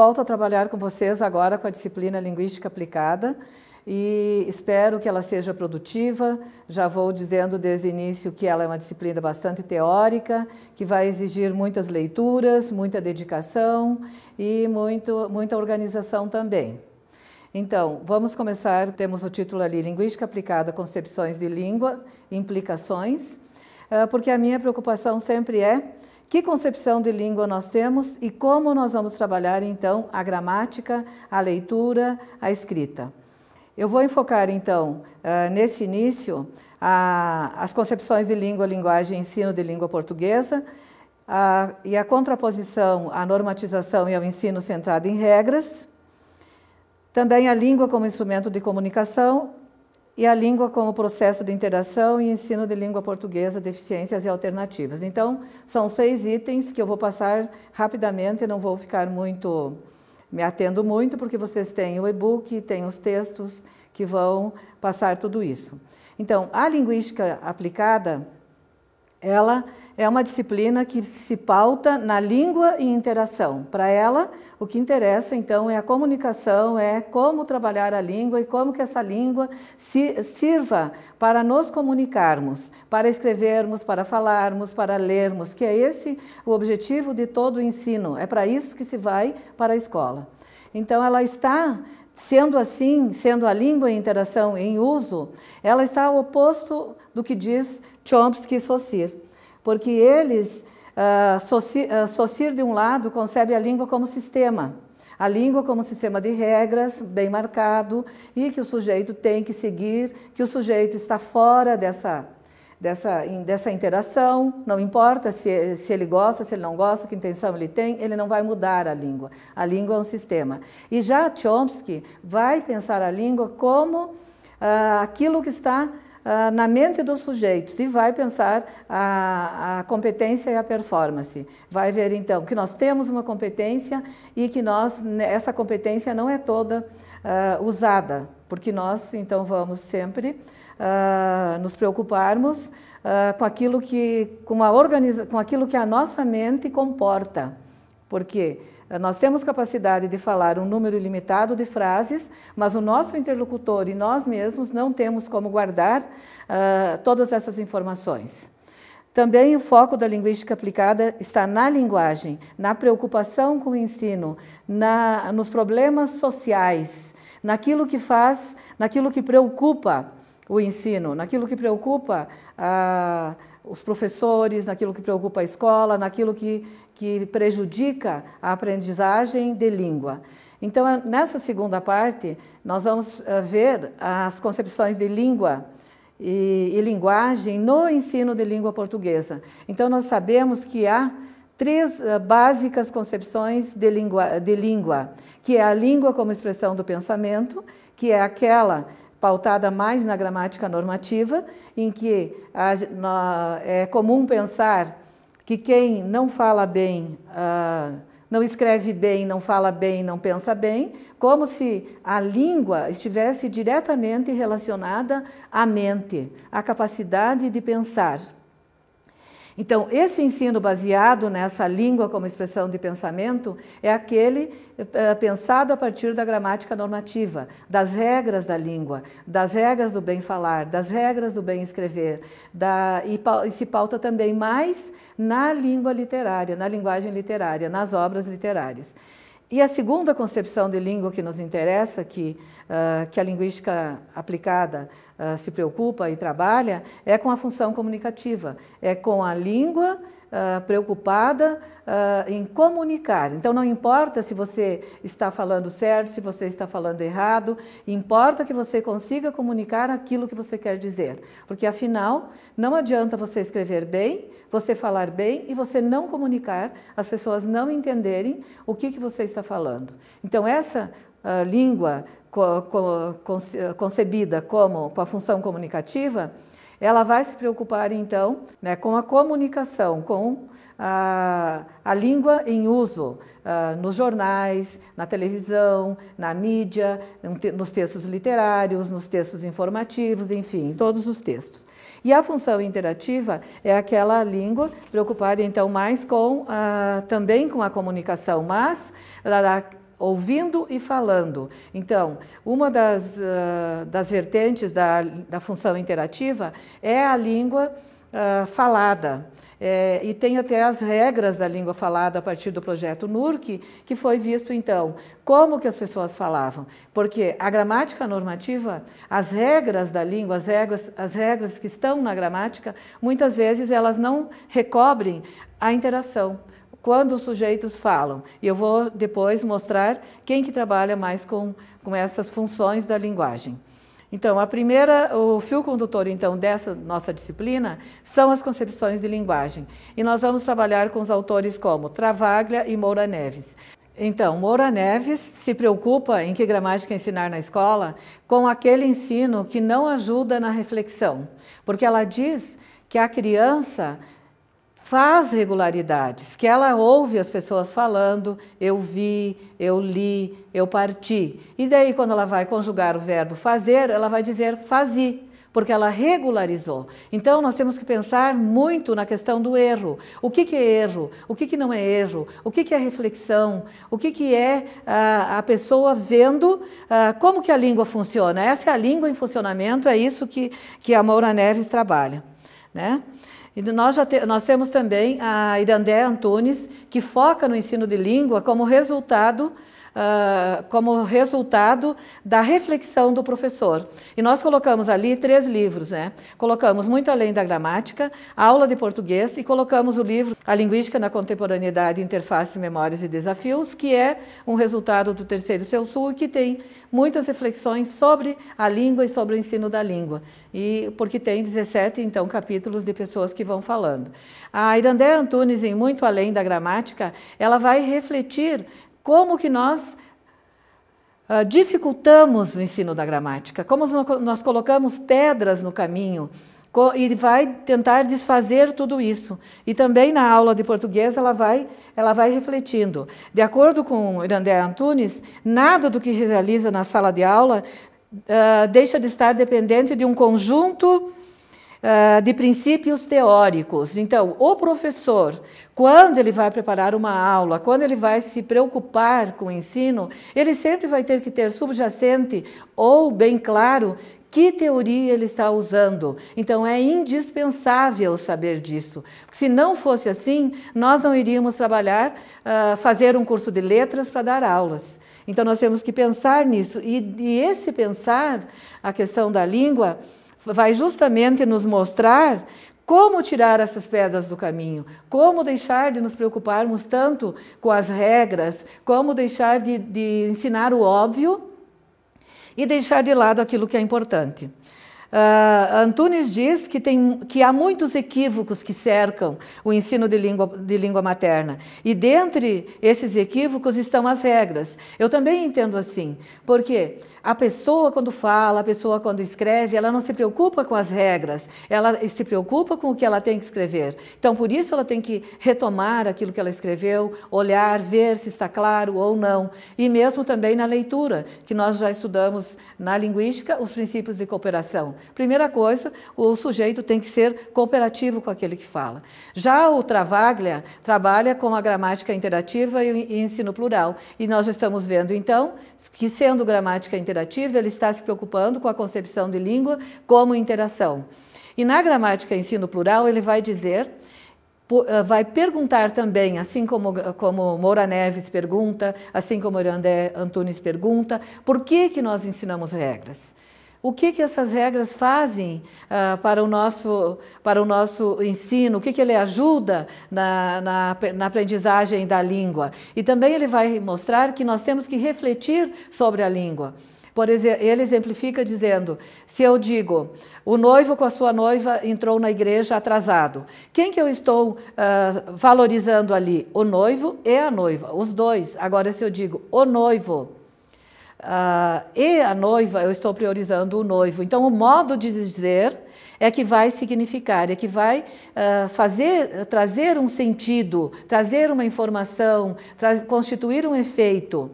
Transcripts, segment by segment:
volto a trabalhar com vocês agora com a disciplina Linguística Aplicada e espero que ela seja produtiva. Já vou dizendo desde o início que ela é uma disciplina bastante teórica, que vai exigir muitas leituras, muita dedicação e muito, muita organização também. Então, vamos começar. Temos o título ali: Linguística Aplicada, Concepções de Língua, Implicações, ah, porque a minha preocupação sempre é que concepção de língua nós temos e como nós vamos trabalhar então a gramática, a leitura, a escrita. Eu vou enfocar então eh, nesse início as concepções de língua, linguagem e ensino de língua portuguesa e a contraposição à normatização e ao ensino centrado em regras. Também a língua como instrumento de comunicação e a língua como processo de interação e ensino de língua portuguesa, deficiências e alternativas. Então, são seis itens que eu vou passar rapidamente, não vou ficar muito me atendo muito, porque vocês têm o e-book, têm os textos que vão passar tudo isso. Então, a linguística aplicada ela é uma disciplina que se pauta na língua e interação. Para ela, o que interessa então é a comunicação, é como trabalhar a língua e como que essa língua se, sirva para nos comunicarmos, para escrevermos, para falarmos, para lermos, que é esse o objetivo de todo o ensino. É para isso que se vai para a escola. Então ela está Sendo assim, sendo a língua em interação em uso, ela está ao oposto do que diz Chomsky e Saussure, porque eles, uh, Saussure, uh, de um lado concebe a língua como sistema, a língua como sistema de regras bem marcado e que o sujeito tem que seguir, que o sujeito está fora dessa dessa, dessa interação, não importa se, se ele gosta, se ele não gosta, que intenção ele tem, ele não vai mudar a língua. A língua é um sistema. E já Chomsky vai pensar a língua como ah, aquilo que está ah, na mente dos sujeitos e vai pensar a, a competência e a performance. Vai ver então que nós temos uma competência e que nós né, essa competência não é toda ah, usada, porque nós então vamos sempre uh, nos preocuparmos uh, com, aquilo que, com, a organiza com aquilo que a nossa mente comporta. Porque ah, nós temos capacidade de falar um número ilimitado de frases, mas o nosso interlocutor e nós mesmos não temos como guardar uh, todas essas informações. Também o foco da linguística aplicada está na linguagem, na preocupação com o ensino, na, nos problemas sociais, naquilo que faz, naquilo que preocupa o ensino, naquilo que preocupa ah, os professores, naquilo que preocupa a escola, naquilo que, que prejudica a aprendizagem de língua. Então, nessa segunda parte, nós vamos eh, ver as concepções de língua e, e linguagem no ensino de língua portuguesa. Então, nós sabemos que há três eh, básicas concepções de língua, de língua, que é a língua como expressão do pensamento, que é aquela pautada mais na gramática normativa, em que a, na, é comum pensar que quem não fala bem, uh, não escreve bem, não fala bem, não pensa bem, como se a língua estivesse diretamente relacionada à mente, à capacidade de pensar. Então, esse ensino baseado nessa língua como expressão de pensamento é aquele é, pensado a partir da gramática normativa, das regras da língua, das regras do bem falar, das regras do bem escrever, da, e, e se pauta também mais na língua literária, na linguagem literária, nas obras literárias. E a segunda concepção de língua que nos interessa, que, uh, que a linguística aplicada uh, se preocupa e trabalha, é com a função comunicativa, é com a língua uh, preocupada uh, em comunicar. Então, não importa se você está falando certo, se você está falando errado, importa que você consiga comunicar aquilo que você quer dizer. Porque, afinal, não adianta você escrever bem, você falar bem e você não comunicar, as pessoas não entenderem o que, que você está falando. Então, essa uh, língua co co concebida como com a função comunicativa ela vai se preocupar então né, com a comunicação, com a, a língua em uso uh, nos jornais, na televisão, na mídia, nos textos literários, nos textos informativos, enfim, em todos os textos. E a função interativa é aquela língua preocupada então mais com ah, também com a comunicação, mas ouvindo e falando. Então, uma das, uh, das vertentes da, da função interativa é a língua uh, falada. É, e tem até as regras da língua falada a partir do projeto NURC, que foi visto então como que as pessoas falavam. Porque a gramática normativa, as regras da língua, as regras, as regras que estão na gramática, muitas vezes elas não recobrem a interação quando os sujeitos falam. E eu vou depois mostrar quem que trabalha mais com, com essas funções da linguagem. Então, a primeira, o fio condutor, então, dessa nossa disciplina são as concepções de linguagem. E nós vamos trabalhar com os autores como Travaglia e Moura Neves. Então, Moura Neves se preocupa em que gramática ensinar na escola com aquele ensino que não ajuda na reflexão, porque ela diz que a criança faz regularidades, que ela ouve as pessoas falando, eu vi, eu li, eu parti. E daí, quando ela vai conjugar o verbo fazer, ela vai dizer fazi porque ela regularizou. Então, nós temos que pensar muito na questão do erro. O que, que é erro? O que, que não é erro? O que, que é reflexão? O que, que é ah, a pessoa vendo ah, como que a língua funciona? Essa é a língua em funcionamento, é isso que, que a Moura Neves trabalha. Né? E nós, já te, nós temos também a Irandé Antunes, que foca no ensino de língua como resultado uh, como resultado da reflexão do professor. E nós colocamos ali três livros, né? Colocamos Muito Além da Gramática, Aula de Português e colocamos o livro A Linguística na Contemporaneidade, Interface, Memórias e Desafios, que é um resultado do Terceiro Seu Sul, que tem muitas reflexões sobre a língua e sobre o ensino da língua. E porque tem 17, então, capítulos de pessoas que vão falando. A Irandé Antunes, em Muito Além da Gramática, ela vai refletir como que nós uh, dificultamos o ensino da gramática? Como nós colocamos pedras no caminho? e vai tentar desfazer tudo isso. E também na aula de português ela vai, ela vai refletindo. De acordo com Irandé Antunes, nada do que realiza na sala de aula uh, deixa de estar dependente de um conjunto de princípios teóricos. Então, o professor, quando ele vai preparar uma aula, quando ele vai se preocupar com o ensino, ele sempre vai ter que ter subjacente ou bem claro que teoria ele está usando. Então é indispensável saber disso. se não fosse assim, nós não iríamos trabalhar, uh, fazer um curso de letras para dar aulas. Então nós temos que pensar nisso. E, e esse pensar, a questão da língua, vai justamente nos mostrar como tirar essas pedras do caminho, como deixar de nos preocuparmos tanto com as regras, como deixar de, de ensinar o óbvio e deixar de lado aquilo que é importante. Uh, Antunes diz que, tem, que há muitos equívocos que cercam o ensino de língua, de língua materna. E dentre esses equívocos estão as regras. Eu também entendo assim, porque a pessoa, quando fala, a pessoa, quando escreve, ela não se preocupa com as regras, ela se preocupa com o que ela tem que escrever. Então, por isso, ela tem que retomar aquilo que ela escreveu, olhar, ver se está claro ou não. E mesmo também na leitura, que nós já estudamos na linguística, os princípios de cooperação. Primeira coisa, o sujeito tem que ser cooperativo com aquele que fala. Já o Travaglia trabalha com a gramática interativa e o ensino plural. E nós já estamos vendo, então, que sendo gramática interativa, ele está se preocupando com a concepção de língua como interação. E na gramática ensino plural, ele vai dizer eh, vai perguntar também, assim como, como Moura Neves pergunta, assim como Irandé Antunes pergunta, por que, que nós ensinamos regras? O que, que essas regras fazem ah, para, o nosso, para o nosso ensino? O que, que ele ajuda na, na, na, aprendizagem da língua? E também ele vai mostrar que nós temos que refletir sobre a língua. Por exemplo, ele exemplifica dizendo: se eu digo, o noivo com a sua noiva entrou na igreja atrasado, quem que eu estou ah, valorizando ali? O noivo e a noiva, os dois. Agora, se eu digo o noivo Uh, e a noiva, eu estou priorizando o noivo. Então, o modo de dizer é que vai significar, é que vai uh, fazer, trazer um sentido, trazer uma informação, tra constituir um efeito.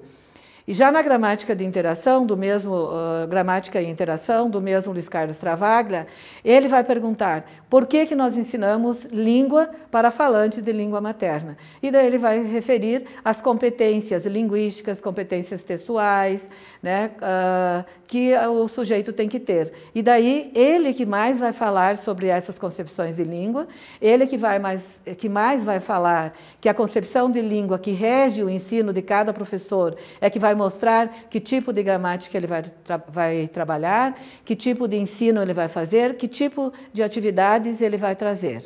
E já na gramática de interação, do mesmo uh, gramática e interação, do mesmo Luiz Carlos Travaglia, ele vai perguntar por que, que nós ensinamos língua para falantes de língua materna? E daí ele vai referir as competências linguísticas, competências textuais, né, uh, que o sujeito tem que ter. E daí ele que mais vai falar sobre essas concepções de língua, ele que, vai mais, que mais vai falar que a concepção de língua que rege o ensino de cada professor é que vai mostrar que tipo de gramática ele vai, tra vai trabalhar, que tipo de ensino ele vai fazer, que tipo de atividade ele vai trazer.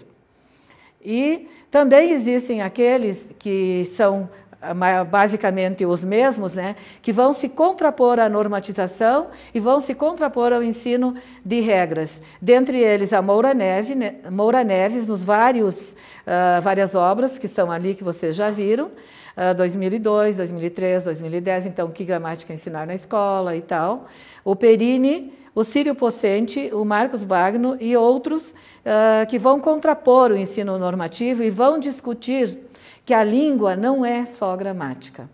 E também existem aqueles que são ah, basicamente os mesmos, né, que vão se contrapor à normatização e vão se contrapor ao ensino de regras. Dentre eles, a Moura, Neve, né, Moura Neves, nos vários, uh, várias obras que são ali, que vocês já viram, uh, 2002, 2003, 2010, então, que gramática ensinar na escola e tal. O Perini, o Círio Possente, o Marcos Bagno e outros uh, que vão contrapor o ensino normativo e vão discutir que a língua não é só gramática.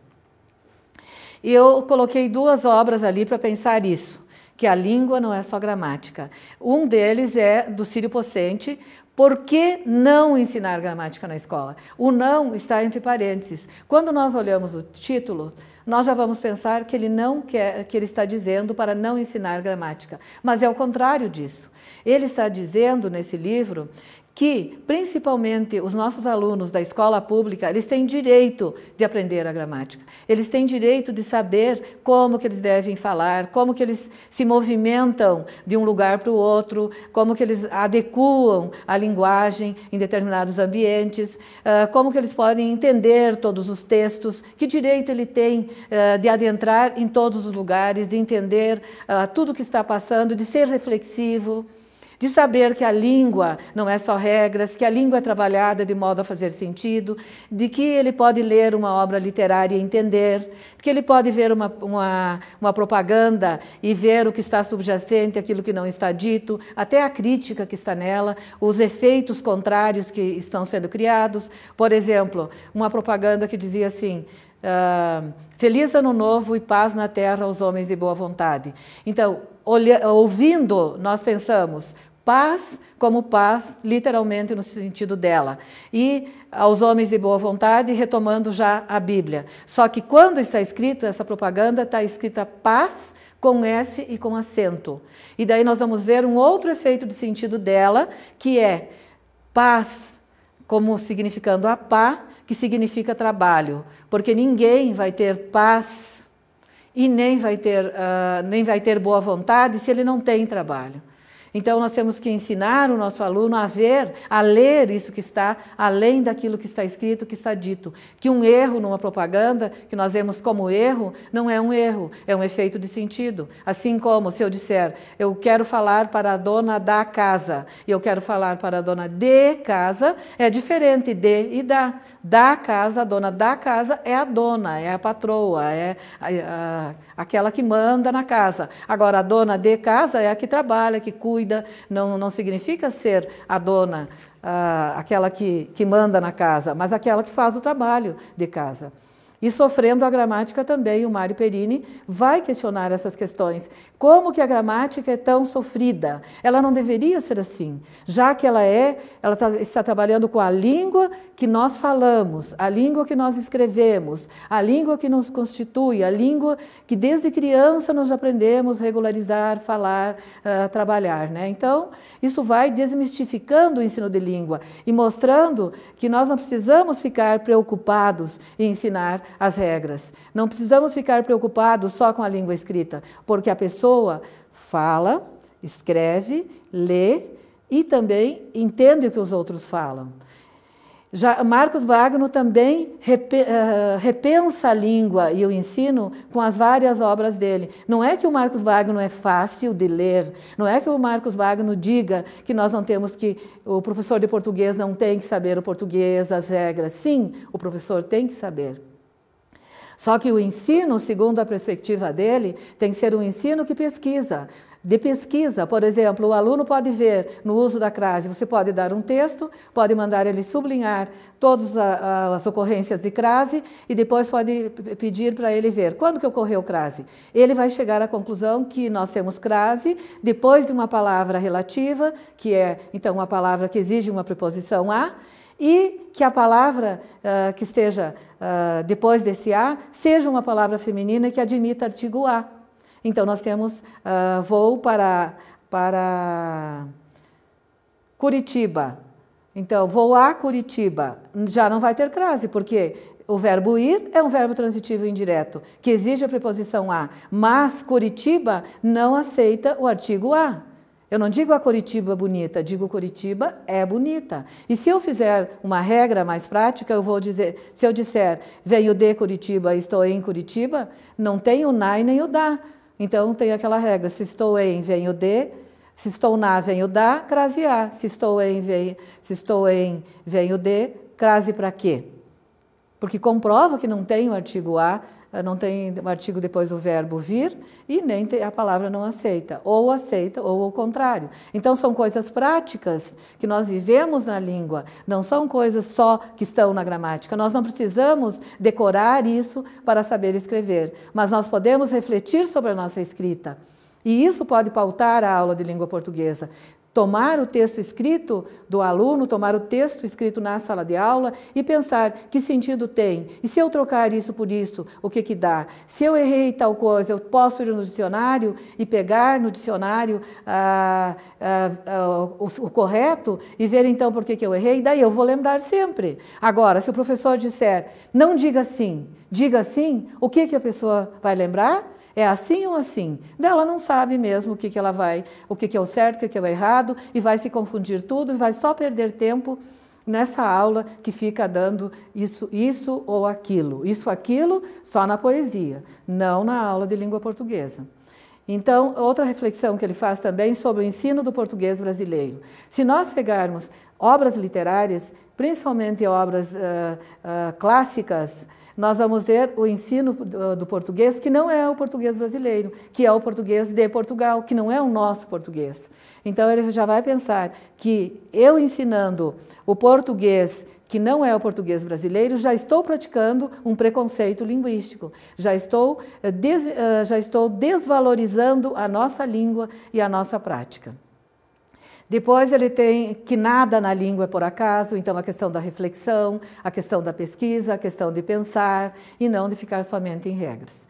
E eu coloquei duas obras ali para pensar isso, que a língua não é só gramática. Um deles é do Círio Possente, por que não ensinar gramática na escola? O não está entre parênteses. Quando nós olhamos o título, nós já vamos pensar que ele não quer, que ele está dizendo para não ensinar gramática, mas é o contrário disso. Ele está dizendo nesse livro que, principalmente, os nossos alunos da escola pública, eles têm direito de aprender a gramática. Eles têm direito de saber como que eles devem falar, como que eles se movimentam de um lugar para o outro, como que eles adequam a linguagem em determinados ambientes, ah, como que eles podem entender todos os textos, que direito ele tem ah, de adentrar em todos os lugares, de entender ah, tudo o que está passando, de ser reflexivo de saber que a língua não é só regras, que a língua é trabalhada de modo a fazer sentido, de que ele pode ler uma obra literária e entender, que ele pode ver uma, uma, uma propaganda e ver o que está subjacente, aquilo que não está dito, até a crítica que está nela, os efeitos contrários que estão sendo criados. Por exemplo, uma propaganda que dizia assim: Uh, feliz ano novo e paz na terra aos homens de boa vontade. Então, ouvindo, nós pensamos, paz como paz, literalmente no sentido dela. E aos homens de boa vontade, retomando já a Bíblia. Só que quando está escrita essa propaganda, está escrita paz com S e com acento. E daí nós vamos ver um outro efeito de sentido dela, que é paz, como significando a pá, que significa trabalho. Porque ninguém vai ter paz e nem vai ter, uh, nem vai ter boa vontade se ele não tem trabalho. Então nós temos que ensinar o nosso aluno a ver, a ler isso que está além daquilo que está escrito, que está dito. Que um erro numa propaganda, que nós vemos como erro, não é um erro, é um efeito de sentido. Assim como se eu disser, eu quero falar para a dona da casa e eu quero falar para a dona de casa, é diferente de e da. Da casa, a dona da casa é a dona, é a patroa, é a, a, aquela que manda na casa. Agora, a dona de casa é a que trabalha, que cuida cuida, não, não significa ser a dona, ah, aquela que, que manda na casa, mas aquela que faz o trabalho de casa. E sofrendo a gramática também, o Mário Perini vai questionar essas questões. Como que a gramática é tão sofrida? Ela não deveria ser assim, já que ela é, ela tá, está trabalhando com a língua que nós falamos, a língua que nós escrevemos, a língua que nos constitui, a língua que desde criança nós aprendemos regularizar, falar, uh, trabalhar. Né? Então, isso vai desmistificando o ensino de língua e mostrando que nós não precisamos ficar preocupados em ensinar as regras. Não precisamos ficar preocupados só com a língua escrita, porque a pessoa fala, escreve, lê e também entende o que os outros falam. Já Marcos Wagner também eh, repensa a língua e o ensino com as várias obras dele. Não é que o Marcos Wagner é fácil de ler, não é que o Marcos Wagner diga que nós não temos que o professor de português não tem que saber o português, as regras. Sim, o professor tem que saber. Só que o ensino, segundo a perspectiva dele, tem que ser um ensino que pesquisa, de pesquisa. Por exemplo, o aluno pode ver no uso da crase, você pode dar um texto, pode mandar ele sublinhar todas as ocorrências de crase e depois pode pedir para ele ver quando que ocorreu crase. Ele vai chegar à conclusão que nós temos crase depois de uma palavra relativa, que é então uma palavra que exige uma preposição a, e que a palavra uh, que esteja uh, depois desse A seja uma palavra feminina que admita artigo A. Então, nós temos uh, voo para, para Curitiba. Então, vou a Curitiba. Já não vai ter crase, porque o verbo ir é um verbo transitivo indireto, que exige a preposição a, mas Curitiba não aceita o artigo a. Eu não digo a Curitiba bonita, digo Curitiba é bonita. E se eu fizer uma regra mais prática, eu vou dizer, se eu disser venho de Curitiba, estou em Curitiba, não tem o na e nem o da. Então tem aquela regra, se estou em, venho de, se estou na, venho da, a; Se estou em, venho, se estou em, venho de, crase para quê? Porque comprova que não tem o artigo a eh, não tem o artigo depois do verbo vir e nem a palavra não aceita, ou aceita ou o contrário. Então são coisas práticas que nós vivemos na língua, não são coisas só que estão na gramática. Nós não precisamos decorar isso para saber escrever, mas nós podemos refletir sobre a nossa escrita. E isso pode pautar a aula de língua portuguesa tomar o texto escrito do aluno, tomar o texto escrito na sala de aula e pensar que sentido tem. E se eu trocar isso por isso, o que que dá? Se eu errei tal coisa, eu posso ir no dicionário e pegar no dicionário ah, ah, ah, o, o, correto e ver então por que, que eu errei, daí eu vou lembrar sempre. Agora, se o professor disser, não diga sim, diga sim, o que, que a pessoa vai lembrar? É assim ou assim? Ela não sabe mesmo o que, que ela vai, o que, que é o certo, o que, que é o errado, e vai se confundir tudo, e vai só perder tempo nessa aula que fica dando isso, isso ou aquilo, isso, aquilo, só na poesia, não na aula de língua portuguesa. Então, outra reflexão que ele faz também sobre o ensino do português brasileiro. Se nós pegarmos obras literárias, principalmente obras uh, uh, clássicas, nós vamos ter o ensino do português que não é o português brasileiro, que é o português de Portugal, que não é o nosso português. Então ele já vai pensar que eu ensinando o português que não é o português brasileiro, já estou praticando um preconceito linguístico, já estou, eh, eh, já estou desvalorizando a nossa língua e a nossa prática. Depois ele tem que nada na língua é por acaso, então a questão da reflexão, a questão da pesquisa, a questão de pensar e não de ficar somente em regras.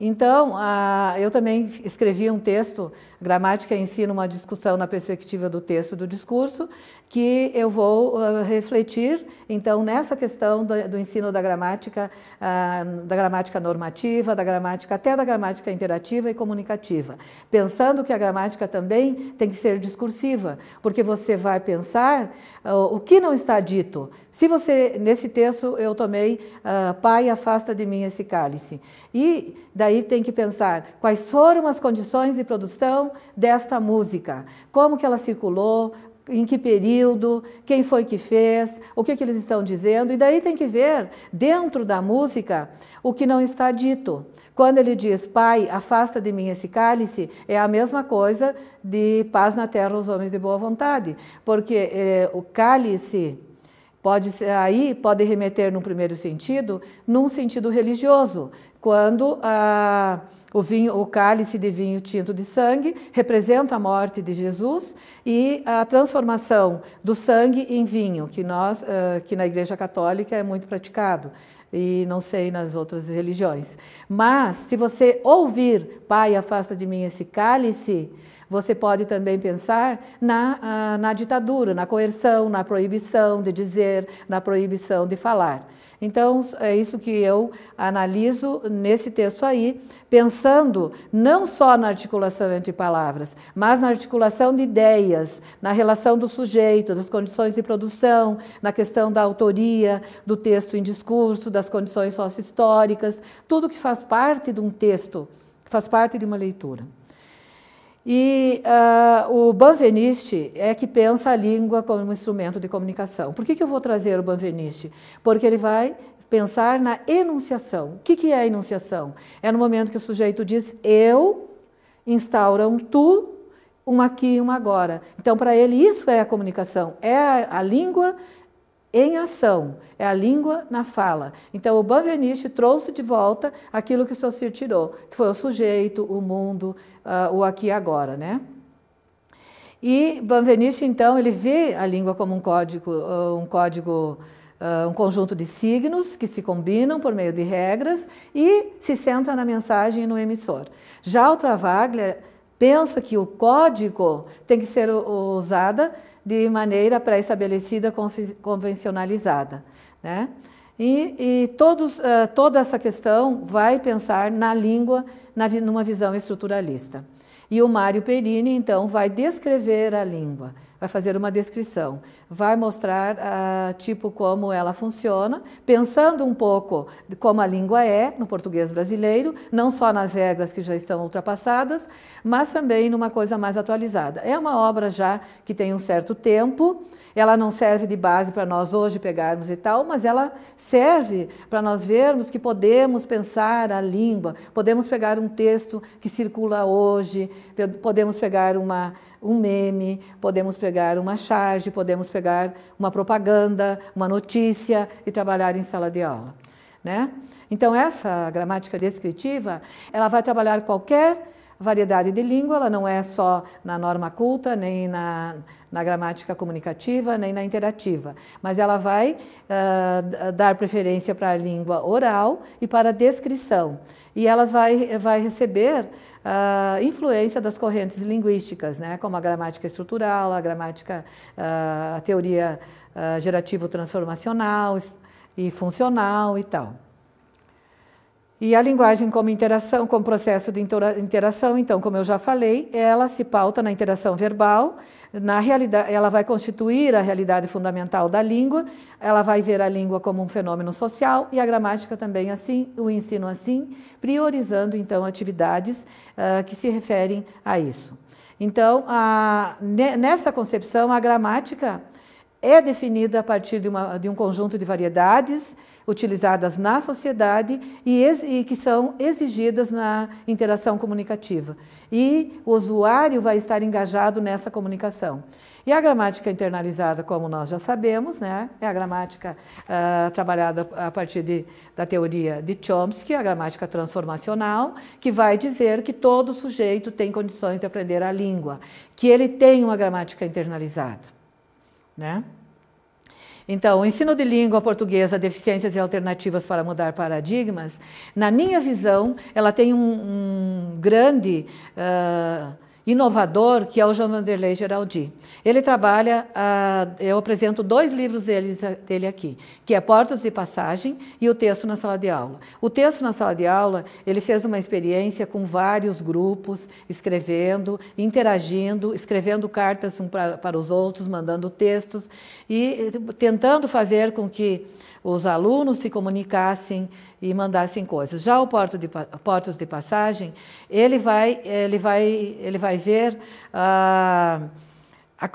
Então, ah, eu também escrevi um texto Gramática ensina uma discussão na perspectiva do texto do discurso, que eu vou uh, refletir, então, nessa questão do, do ensino da gramática, uh, da gramática normativa, da gramática até da gramática interativa e comunicativa. Pensando que a gramática também tem que ser discursiva, porque você vai pensar uh, o que não está dito. Se você, nesse texto, eu tomei, pai, afasta de mim esse cálice. E daí tem que pensar quais foram as condições de produção desta música, como que ela circulou, em que período, quem foi que fez, o que, que eles estão dizendo. E daí tem que ver, dentro da música, o que não está dito. Quando ele diz, Pai, afasta de mim esse cálice, é a mesma coisa de paz na terra aos homens de boa vontade. Porque é, o cálice pode aí pode remeter, num primeiro sentido, num sentido religioso. Quando a. Ah, o, vinho, o cálice de vinho tinto de sangue representa a morte de Jesus e a transformação do sangue em vinho, que nós, eh, que na Igreja Católica é muito praticado e não sei nas outras religiões. Mas se você ouvir, Pai, afasta de mim esse cálice, você pode também pensar na, ah, na ditadura, na coerção, na proibição de dizer, na proibição de falar. Então, é isso que eu analiso nesse texto aí, pensando não só na articulação entre palavras, mas na articulação de ideias, na relação do sujeito, das condições de produção, na questão da autoria do texto em discurso, das condições sócio-históricas, tudo que faz parte de um texto, faz parte de uma leitura. E uh, o Banveniste é que pensa a língua como um instrumento de comunicação. Por que, que eu vou trazer o Banveniste? Porque ele vai pensar na enunciação. O que, que é a enunciação? É no momento que o sujeito diz eu, instaura um tu, um aqui e um agora. Então, para ele, isso é a comunicação, é a, a língua em ação, é a língua na fala. Então, o Banveniche trouxe de volta aquilo que Saussure tirou, que foi o sujeito, o mundo, uh, o aqui e agora, né? E Banveniche, então, ele vê a língua como um código, ah, um código, ah, um conjunto de signos que se combinam por meio de regras e se centra na mensagem e no emissor. Já o Travaglia pensa que o código tem que ser usada de maneira pré-estabelecida, convencionalizada. Né? E, e todos, uh, toda essa questão vai pensar na língua na, numa visão estruturalista. E o Mário Perini, então, vai descrever a língua, vai fazer uma descrição, vai mostrar ah, tipo como ela funciona, pensando um pouco de como a língua é no português brasileiro, não só nas regras que já estão ultrapassadas, mas também numa coisa mais atualizada. É uma obra já que tem um certo tempo, ela não serve de base para nós hoje pegarmos e tal, mas ela serve para nós vermos que podemos pensar a língua, podemos pegar um texto que circula hoje, podemos pegar uma um meme, podemos pegar uma charge, podemos pegar uma propaganda, uma notícia e trabalhar em sala de aula. Né? Então, essa gramática descritiva, ela vai trabalhar qualquer variedade de língua, ela não é só na norma culta, nem na, na gramática comunicativa, nem na interativa, mas ela vai uh, dar preferência para a língua oral e para a descrição. E ela vai, vai receber uh, influência das correntes linguísticas, né, como a gramática estrutural, a gramática, uh, a teoria uh, gerativo-transformacional e funcional e tal. E a linguagem como interação, como processo de interação, então, como eu já falei, ela se pauta na interação verbal, na realidade, ela vai constituir a realidade fundamental da língua, ela vai ver a língua como um fenômeno social e a gramática também assim, o ensino assim, priorizando então atividades uh, que se referem a isso. Então, a, nessa concepção, a gramática é definida a partir de, uma, de um conjunto de variedades utilizadas na sociedade e, ex, e, que são exigidas na interação comunicativa. E o usuário vai estar engajado nessa comunicação. E a gramática internalizada, como nós já sabemos, né, é a gramática uh, trabalhada a partir de, da teoria de Chomsky, a gramática transformacional, que vai dizer que todo sujeito tem condições de aprender a língua, que ele tem uma gramática internalizada né? Então, o ensino de língua portuguesa, deficiências e alternativas para mudar paradigmas, na minha visão, ela tem um, um grande uh, inovador, que é o João Vanderlei Geraldi. Ele trabalha, ah, eu apresento dois livros dele aqui, que é Portas de Passagem e o texto na sala de aula. O texto na sala de aula, ele fez uma experiência com vários grupos, escrevendo, interagindo, escrevendo cartas um pra, para os outros, mandando textos e tentando fazer com que os alunos se comunicassem e mandassem coisas. Já o Porto de, Portos de Passagem, ele vai, ele vai, ele vai ver. Ah,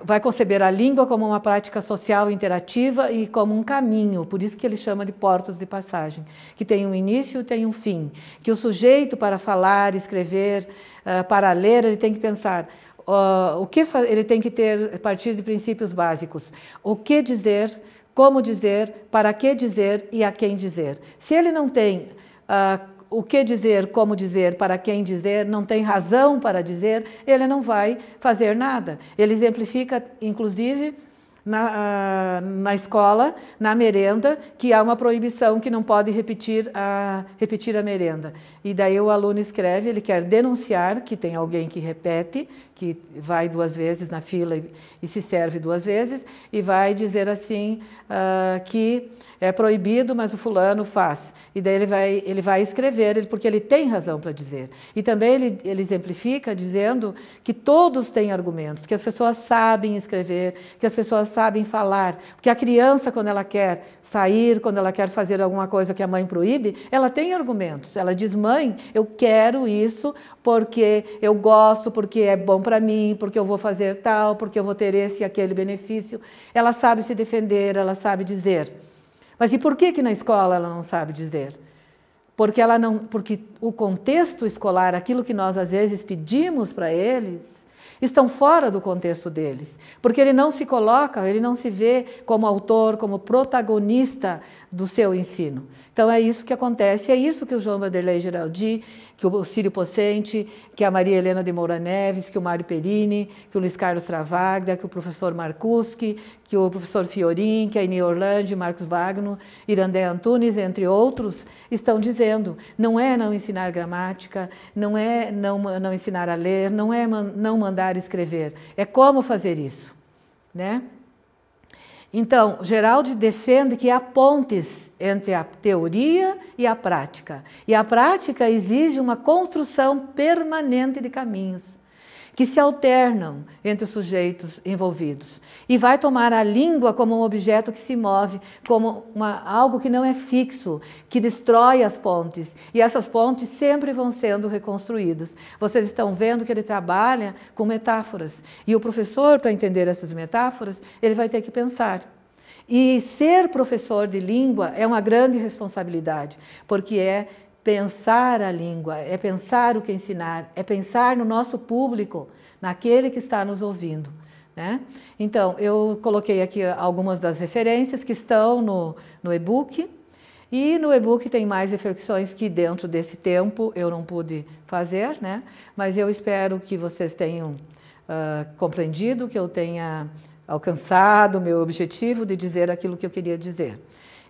vai conceber a língua como uma prática social interativa e como um caminho, por isso que ele chama de portos de passagem, que tem um início e tem um fim, que o sujeito para falar, escrever, ah, para ler, ele tem que pensar uh, o que ele tem que ter a partir de princípios básicos, o que dizer, como dizer, para que dizer e a quem dizer. Se ele não tem uh, o que dizer, como dizer, para quem dizer, não tem razão para dizer, ele não vai fazer nada. Ele exemplifica, inclusive, na, ah, na escola, na merenda, que há uma proibição que não pode repetir a, repetir a merenda. E daí o aluno escreve, ele quer denunciar que tem alguém que repete, que vai duas vezes na fila e, e se serve duas vezes, e vai dizer assim uh, que é proibido, mas o fulano faz. E daí ele vai, ele vai escrever, porque ele tem razão para dizer. E também ele, ele exemplifica dizendo que todos têm argumentos, que as pessoas sabem escrever, que as pessoas sabem falar, que a criança, quando ela quer sair, quando ela quer fazer alguma coisa que a mãe proíbe, ela tem argumentos. Ela diz, mãe, eu quero isso porque eu gosto, porque é bom para mim, porque eu vou fazer tal, porque eu vou ter esse e aquele benefício. Ela sabe se defender, ela sabe dizer. Mas e por que que na escola ela não sabe dizer? Porque ela não, porque o contexto escolar, aquilo que nós às vezes pedimos para eles, estão fora do contexto deles, porque ele não se coloca, ele não se vê como autor, como protagonista do seu ensino. Então é isso que acontece, é isso que o João Vanderlei Geraldi que o Círio Pocente, que a Maria Helena de Moura Neves, que o Mário Perini, que o Luiz Carlos Travaglia, que o professor Marcuski, que o professor Fiorin, que a Ine Orlandi, Marcos Wagner, Irandé Antunes, entre outros, estão dizendo. Não é não ensinar gramática, não é não, não ensinar a ler, não é man, não mandar escrever. É como fazer isso, né? Então, Geraldi defende que há pontes entre a teoria e a prática. E a prática exige uma construção permanente de caminhos que se alternam entre os sujeitos envolvidos, e vai tomar a língua como um objeto que se move, como uma, algo que não é fixo, que destrói as pontes, e essas pontes sempre vão sendo reconstruídas. Vocês estão vendo que ele trabalha com metáforas, e o professor, para entender essas metáforas, ele vai ter que pensar. E ser professor de língua é uma grande responsabilidade, porque é pensar a língua, é pensar o que ensinar, é pensar no nosso público, naquele que está nos ouvindo. Né? Então, eu coloquei aqui algumas das referências que estão no, no e-book. E no e-book tem mais reflexões que dentro desse tempo eu não pude fazer, né? mas eu espero que vocês tenham uh, compreendido, que eu tenha alcançado o meu objetivo de dizer aquilo que eu queria dizer.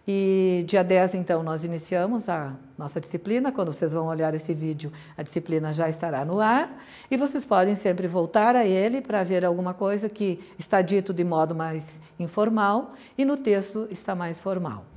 E dia 10, então, nós iniciamos a nossa disciplina. Quando vocês vão olhar esse vídeo, a disciplina já estará no ar. E vocês podem sempre voltar a ele para ver alguma coisa que está dito de modo mais informal e no texto está mais formal.